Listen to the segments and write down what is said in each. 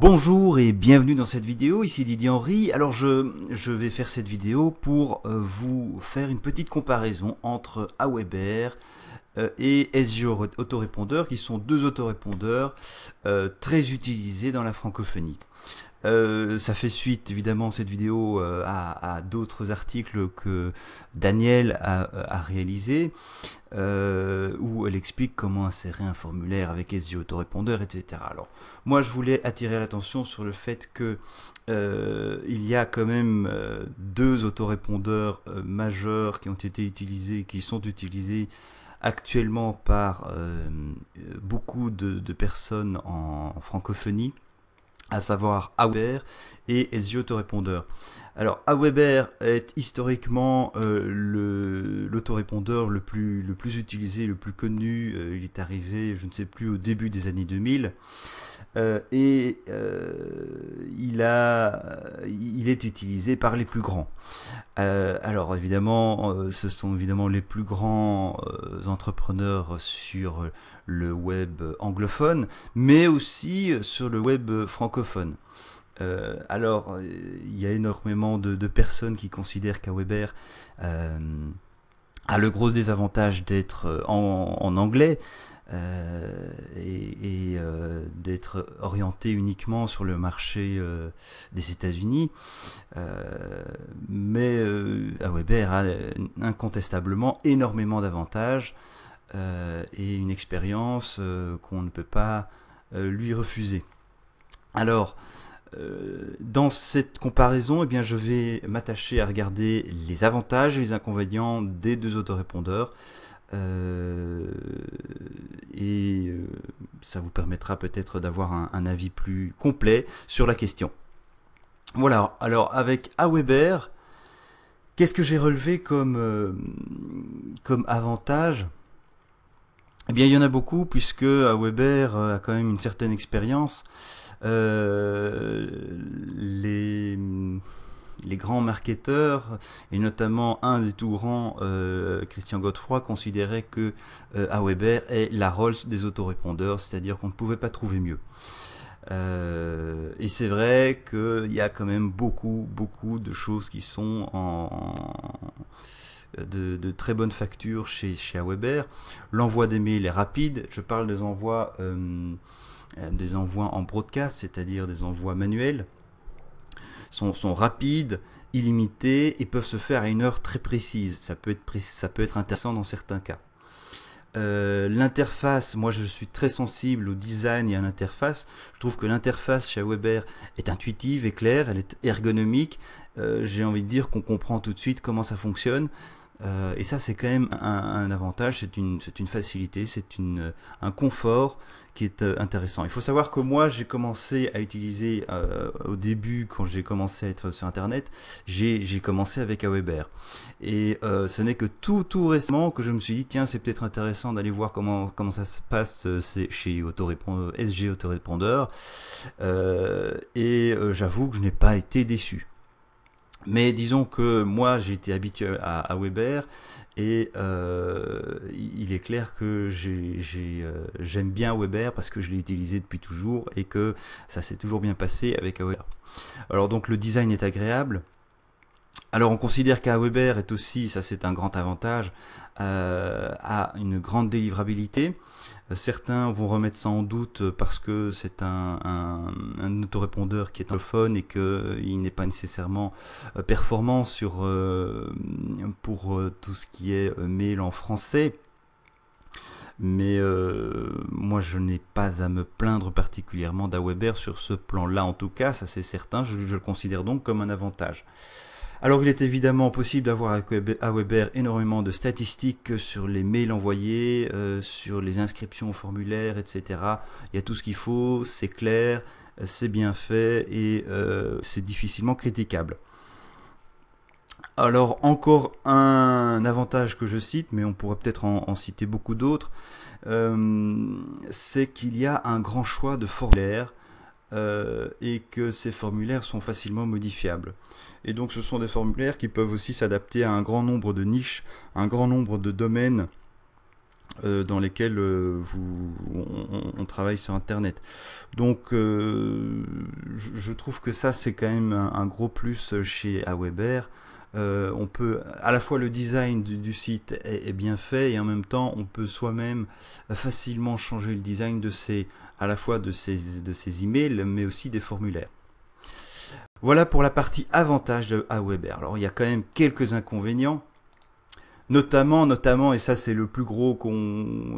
Bonjour et bienvenue dans cette vidéo, ici Didier Henry. Alors je, vais faire cette vidéo pour euh, vous faire une petite comparaison entre Aweber euh, et SGO Autorépondeur qui sont deux autorépondeurs euh, très utilisés dans la francophonie. Euh, ça fait suite évidemment cette vidéo euh, à, d'autres articles que Daniel a, euh, réalisé où elle explique comment insérer un formulaire avec SG autorépondeur, etc. Alors moi je voulais attirer l'attention sur le fait que il y a quand même deux autorépondeurs majeurs qui ont été utilisés, qui sont utilisés actuellement par beaucoup de, personnes en francophonie à savoir Aweber et Ezio Autorépondeur. Alors Aweber est historiquement euh, l'autorépondeur le, plus, le plus utilisé, le plus connu. Euh, il est arrivé, je ne sais plus, au début des années 2000. Euh, et euh, il, il est utilisé par les plus grands. Euh, alors évidemment, ce sont évidemment les plus grands entrepreneurs sur le web anglophone, mais aussi sur le web francophone. alors, il y a énormément de, personnes qui considèrent qu'Aweber a le gros désavantage d'être en, anglais, euh, et, euh, d'être orienté uniquement sur le marché euh, des États-Unis. mais Weber a incontestablement énormément d'avantages et une expérience qu'on ne peut pas lui refuser. Alors, dans cette comparaison, eh bien, je vais m'attacher à regarder les avantages et les inconvénients des deux autorépondeurs euh, et euh, ça vous permettra peut-être d'avoir un, avis plus complet sur la question. Voilà, alors avec Aweber, qu'est-ce que j'ai relevé comme, euh, comme avantage Eh bien, il y en a beaucoup, puisque Aweber a quand même une certaine expérience. les les grands marketeurs, et notamment un des tout grands, euh, Christian Godefroy, considérait que Aweber euh, est la Rolls des autorépondeurs, c'est-à-dire qu'on ne pouvait pas trouver mieux. Euh, et c'est vrai qu'il y a quand même beaucoup, beaucoup de choses qui sont en, de, très bonne facture chez, chez Aweber. L'envoi des mails est rapide. Je parle des envois, des envois en broadcast, c'est-à-dire des envois manuels sont, rapides, illimités et peuvent se faire à une heure très précise. Ça peut être, ça peut être intéressant dans certains cas. Euh, l'interface, moi je suis très sensible au design et à l'interface. Je trouve que l'interface chez Weber est intuitive et claire, elle est ergonomique. Euh, j'ai envie de dire qu'on comprend tout de suite comment ça fonctionne. Euh, et ça, c'est quand même un, avantage, c'est une, facilité, c'est euh, un confort qui est euh, intéressant. Il faut savoir que moi, j'ai commencé à utiliser au début, quand j'ai commencé à être sur Internet, j'ai commencé avec Aweber. Et ce n'est que tout, récemment que je me suis dit, tiens, c'est peut-être intéressant d'aller voir comment, ça se passe chez SG Autorépondeur. et j'avoue que je n'ai pas été déçu. Mais disons que moi, j'ai été habitué à, Weber et euh, il est clair que euh, j'aime bien Weber parce que je l'ai utilisé depuis toujours et que ça s'est toujours bien passé avec Weber. Alors donc le design est agréable. Alors on considère qu'AWeber est aussi, ça c'est un grand avantage, euh, à une grande délivrabilité. Euh, certains vont remettre ça en doute parce que c'est un, auto-répondeur qui est téléphone et qu'il euh, n'est pas nécessairement euh, performant sur, euh, pour tout ce qui est mail en français mais moi je n'ai pas à me plaindre particulièrement d'Aweber sur ce plan-là en tout cas, ça c'est certain, je, le considère donc comme un avantage. Alors il est évidemment possible d'avoir à Weber énormément de statistiques sur les mails envoyés, euh, sur les inscriptions au formulaire, etc. Il y a tout ce qu'il faut, c'est clair, c'est bien fait et euh, c'est difficilement critiquable. Alors encore un avantage que je cite, mais on pourrait peut-être en, citer beaucoup d'autres, euh, c'est qu'il y a un grand choix de formulaires euh, et que ces formulaires sont facilement modifiables. Et donc ce sont des formulaires qui peuvent aussi s'adapter à un grand nombre de niches, un grand nombre de domaines euh, dans lesquels euh, on, travaille sur Internet. Donc je, trouve que ça c'est quand même un, gros plus chez Aweber. Euh, on peut à la fois le design du, site est, bien fait et en même temps on peut soi-même facilement changer le design de ces à la fois de ces de ces emails mais aussi des formulaires. Voilà pour la partie avantage de Aweber. Alors il y a quand même quelques inconvénients. Notamment, notamment, et ça c'est le plus gros qu'on,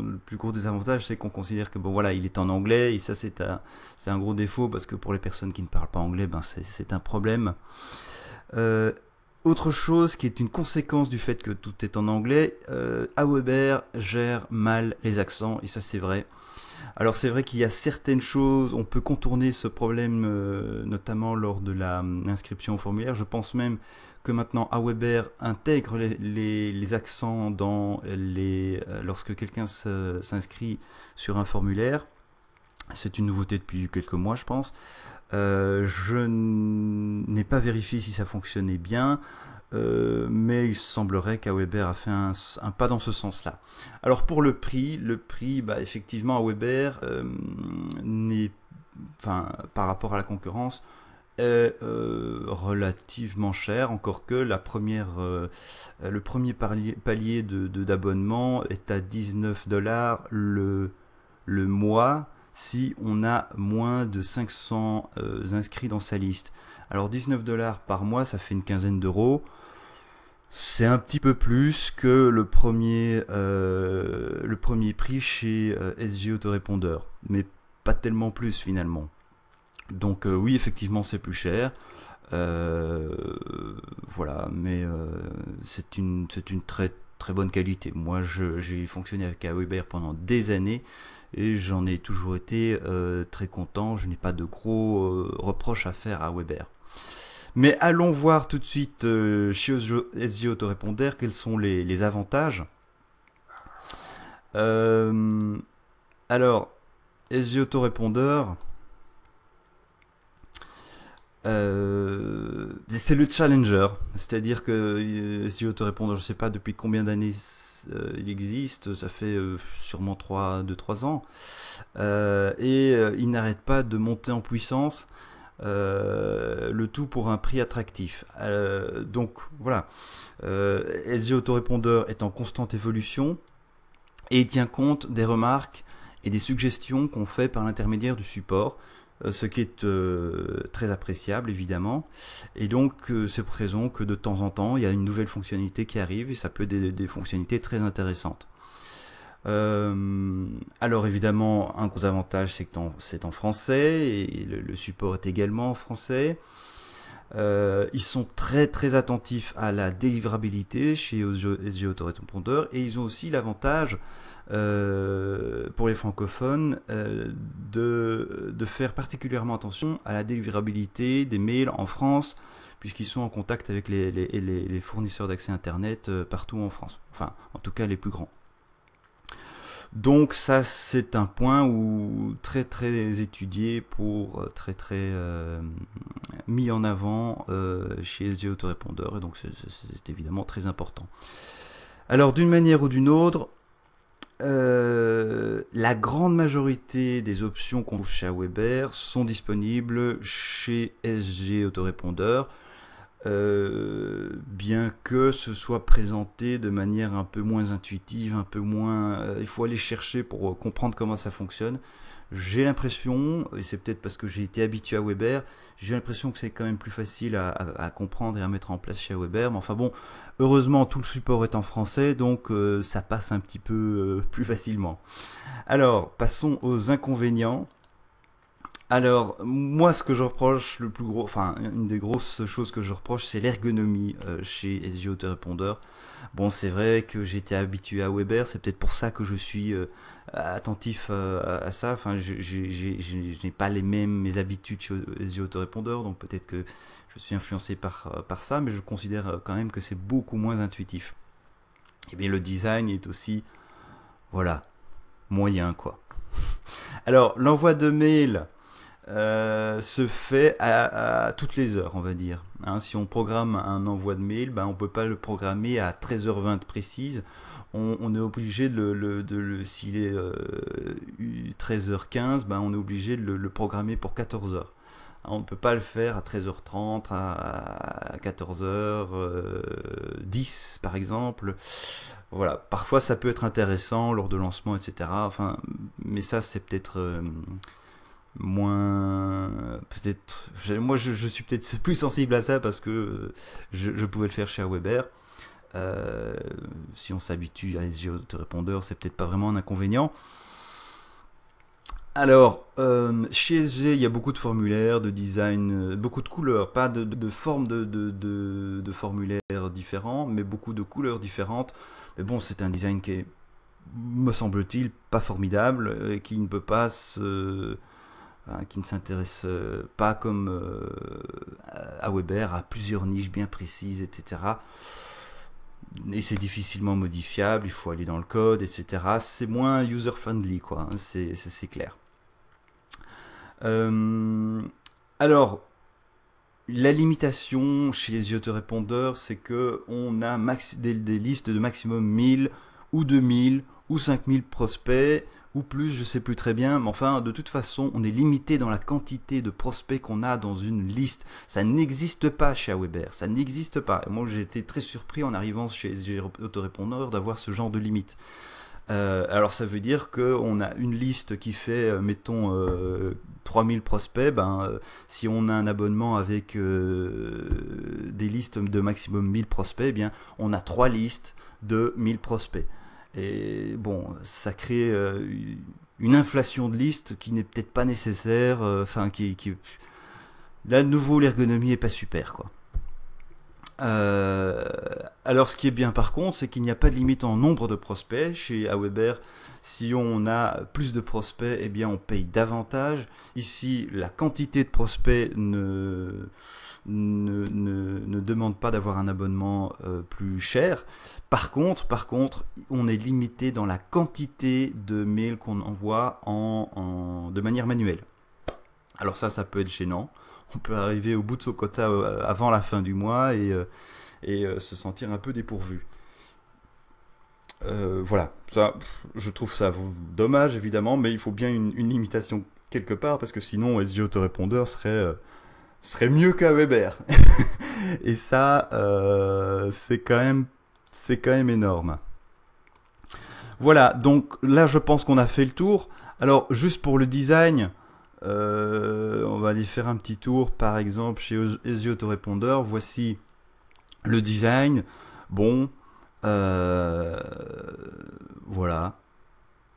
le plus gros désavantage, c'est qu'on considère que bon voilà, il est en anglais, et ça c'est un, c'est un gros défaut parce que pour les personnes qui ne parlent pas anglais, ben c'est, un problème. Euh, autre chose qui est une conséquence du fait que tout est en anglais, euh, Aweber gère mal les accents, et ça c'est vrai. Alors c'est vrai qu'il y a certaines choses, on peut contourner ce problème, euh, notamment lors de l'inscription hum, au formulaire. Je pense même que maintenant Aweber intègre les, accents dans euh, lorsque quelqu'un s'inscrit sur un formulaire. C'est une nouveauté depuis quelques mois, je pense. Euh, je n'ai pas vérifié si ça fonctionnait bien, euh, mais il semblerait qu'Aweber a fait un, pas dans ce sens-là. Alors pour le prix, le prix, bah, effectivement, à Weber euh, n'est, enfin, par rapport à la concurrence, est relativement cher, encore que la première, le premier palier d'abonnement de, d'abonnement est à 19 dollars le mois, si on a moins de 500 euh, inscrits dans sa liste. Alors 19 dollars par mois, ça fait une quinzaine d'euros. C'est un petit peu plus que le premier, euh, le premier prix chez euh, SG Autorépondeur, mais pas tellement plus finalement. Donc oui, effectivement, c'est plus cher. voilà, mais c'est une, une très très bonne qualité. Moi, j'ai fonctionné avec Weber pendant des années et j'en ai toujours été euh, très content. Je n'ai pas de gros euh, reproches à faire à Weber. Mais allons voir tout de suite euh, chez SEO Autorépondeur quels sont les, avantages. alors, SEO Autorépondeur, euh, c'est le challenger, c'est-à-dire que euh, SG je je ne sais pas depuis combien d'années euh, il existe, ça fait sûrement 3, 2 3 ans, et il n'arrête pas de monter en puissance, le tout pour un prix attractif. donc voilà, SG Autorépondeur est en constante évolution et tient compte des remarques et des suggestions qu'on fait par l'intermédiaire du support. Euh, ce qui est euh, très appréciable évidemment. Et donc c'est euh, c'est présent que de temps en temps il y a une nouvelle fonctionnalité qui arrive et ça peut être des, fonctionnalités très intéressantes. alors évidemment un gros avantage c'est que c'est en français et le, support est également en français. ils sont très très attentifs à la délivrabilité chez SG répondeur et ils ont aussi l'avantage euh, pour les francophones euh, de, faire particulièrement attention à la délivrabilité des mails en France, puisqu'ils sont en contact avec les, fournisseurs d'accès Internet euh, partout en France, enfin en tout cas les plus grands. Donc ça c'est un point où très très étudié pour très très mis en avant chez SG Autorépondeur et donc c'est évidemment très important. Alors d'une manière ou d'une autre, euh, la grande majorité des options qu'on trouve chez Weber sont disponibles chez SG Autorépondeur. Euh, bien que ce soit présenté de manière un peu moins intuitive, un peu moins... Euh, il faut aller chercher pour euh, comprendre comment ça fonctionne. J'ai l'impression, et c'est peut-être parce que j'ai été habitué à Weber, j'ai l'impression que c'est quand même plus facile à, comprendre et à mettre en place chez Weber. Mais enfin bon, heureusement, tout le support est en français, donc ça passe un petit peu plus facilement. Alors, passons aux inconvénients. Alors, moi, ce que je reproche, le plus gros, enfin, une des grosses choses que je reproche, c'est l'ergonomie euh, chez SG Autorépondeur. Bon, c'est vrai que j'étais habitué à Weber, c'est peut-être pour ça que je suis euh, attentif euh, à ça. Enfin, je n'ai pas les mêmes mes habitudes chez SG Autorépondeur, donc peut-être que je suis influencé par, par ça, mais je considère quand même que c'est beaucoup moins intuitif. Et eh bien, le design est aussi, voilà, moyen, quoi. Alors, l'envoi de mail euh, se fait à, toutes les heures, on va dire. Hein. si on programme un envoi de mail, ben, on ne peut pas le programmer à 13h20 précise. On, est obligé de le, de le s'il est 13h15, euh, ben, on est obligé de le, programmer pour 14h. On ne peut pas le faire à 13h30, à 14h10 euh, par exemple. Voilà, parfois ça peut être intéressant lors de lancement, etc. Enfin, mais ça c'est peut-être moins peut-être moi je, suis peut-être plus sensible à ça parce que euh, je, pouvais le faire chez Weber euh, si on s'habitue à SG autorépondeur c'est peut-être pas vraiment un inconvénient alors euh, chez SG il y a beaucoup de formulaires de design beaucoup de couleurs pas de, de, de formes de, de formulaires différents mais beaucoup de couleurs différentes mais bon c'est un design qui est me semble-t-il pas formidable et qui ne peut pas se Hein, qui ne s'intéresse euh, pas comme euh, à Weber à plusieurs niches bien précises, etc. Et c'est difficilement modifiable, il faut aller dans le code, etc. C'est moins user-friendly, quoi, hein, c'est clair. Euh, alors, la limitation chez les répondeurs, c'est que on a max des, listes de maximum 1000 ou 2000 ou 5000 prospects ou plus, je sais plus très bien, mais enfin, de toute façon, on est limité dans la quantité de prospects qu'on a dans une liste. Ça n'existe pas chez Weber, ça n'existe pas. moi, j'ai été très surpris en arrivant chez SG Autorépondeur d'avoir ce genre de limite. Euh, alors ça veut dire qu'on a une liste qui fait, euh, mettons, 3000 euh, prospects. Ben, si on a un abonnement avec des listes de maximum 1000 prospects, eh bien, on a trois listes de 1000 prospects. Et bon, ça crée euh, une inflation de liste qui n'est peut-être pas nécessaire. Euh, enfin, qui, qui, là de nouveau l'ergonomie est pas super quoi. Euh, alors ce qui est bien par contre, c'est qu'il n'y a pas de limite en nombre de prospects. Chez Aweber, si on a plus de prospects, et eh bien on paye davantage. Ici, la quantité de prospects ne, demande pas d'avoir un abonnement euh, plus cher. Par contre, par contre, on est limité dans la quantité de mails qu'on envoie en, de manière manuelle. Alors ça, ça peut être gênant. On peut arriver au bout de son quota euh, avant la fin du mois et, euh, se sentir un peu dépourvu. voilà, ça, je trouve ça dommage évidemment, mais il faut bien une, limitation quelque part parce que sinon SG autorépondeur serait serait mieux qu'à Weber. et ça, euh, c'est quand même, c'est quand même énorme. Voilà, donc là, je pense qu'on a fait le tour. Alors, juste pour le design, euh, on va aller faire un petit tour, par exemple, chez Easy Autorépondeur. Voici le design. Bon, euh, voilà.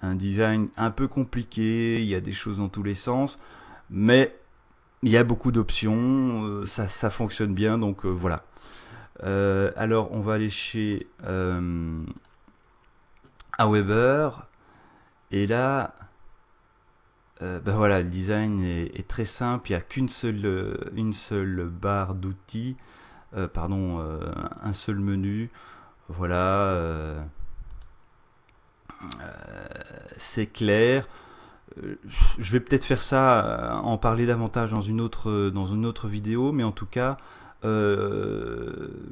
Un design un peu compliqué, il y a des choses dans tous les sens. Mais il y a beaucoup d'options, euh, ça, fonctionne bien, donc euh, voilà. Euh, alors, on va aller chez Aweber. Et là, ben voilà, le design est, très simple. Il n'y a qu'une seule, une seule barre d'outils, pardon, un seul menu. Voilà, c'est clair. Euh, je vais peut-être faire ça, euh, en parler davantage dans une autre, euh, dans une autre vidéo, mais en tout cas,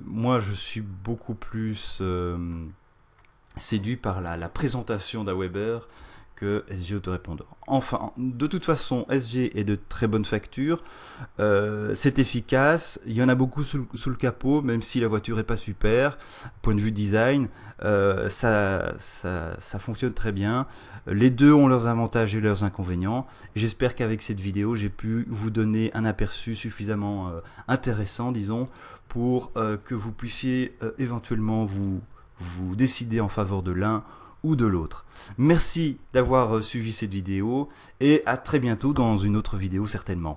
moi je suis beaucoup plus séduit par la, la présentation d'Aweber que SG Autorépondeur. Enfin, de toute façon, SG est de très bonne facture, euh, c'est efficace, il y en a beaucoup sous, le capot, même si la voiture n'est pas super, point de vue design, euh, ça, ça, fonctionne très bien. Les deux ont leurs avantages et leurs inconvénients. J'espère qu'avec cette vidéo, j'ai pu vous donner un aperçu suffisamment euh, intéressant, disons, pour que vous puissiez éventuellement vous, vous décider en faveur de l'un de l'autre. Merci d'avoir euh, suivi cette vidéo et à très bientôt dans une autre vidéo certainement.